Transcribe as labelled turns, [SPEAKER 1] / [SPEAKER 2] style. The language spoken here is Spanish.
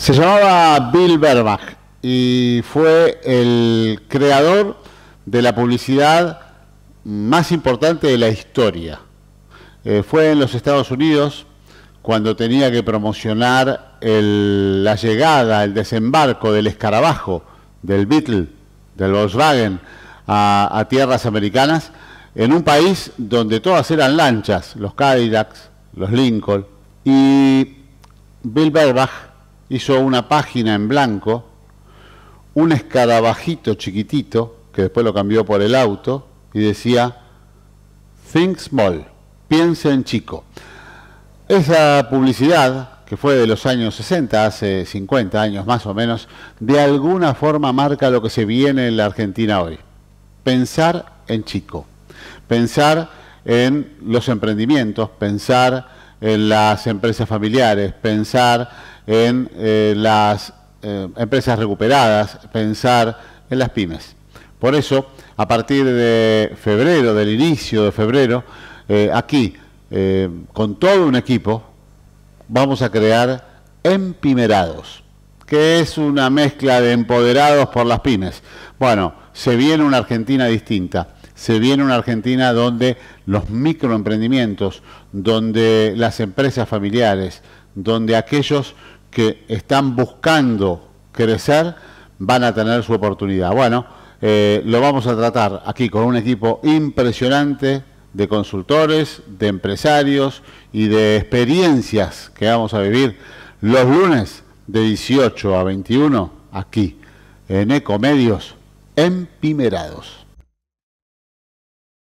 [SPEAKER 1] Se llamaba Bill Berbach y fue el creador de la publicidad más importante de la historia. Eh, fue en los Estados Unidos cuando tenía que promocionar la llegada, el desembarco del escarabajo, del Beetle, del Volkswagen a, a tierras americanas, en un país donde todas eran lanchas, los Cadillacs, los Lincoln, y Bill Berbach hizo una página en blanco, un escarabajito chiquitito, que después lo cambió por el auto, y decía, Think Small, piense en chico. Esa publicidad, que fue de los años 60, hace 50 años más o menos, de alguna forma marca lo que se viene en la Argentina hoy. Pensar en chico, pensar en los emprendimientos, pensar en las empresas familiares, pensar en eh, las eh, empresas recuperadas, pensar en las pymes. Por eso, a partir de febrero, del inicio de febrero, eh, aquí, con todo un equipo, vamos a crear Empimerados, que es una mezcla de empoderados por las pymes. Bueno, se viene una Argentina distinta se viene una Argentina donde los microemprendimientos, donde las empresas familiares, donde aquellos que están buscando crecer van a tener su oportunidad. Bueno, eh, lo vamos a tratar aquí con un equipo impresionante de consultores, de empresarios y de experiencias que vamos a vivir los lunes de 18 a 21 aquí en Ecomedios Empimerados.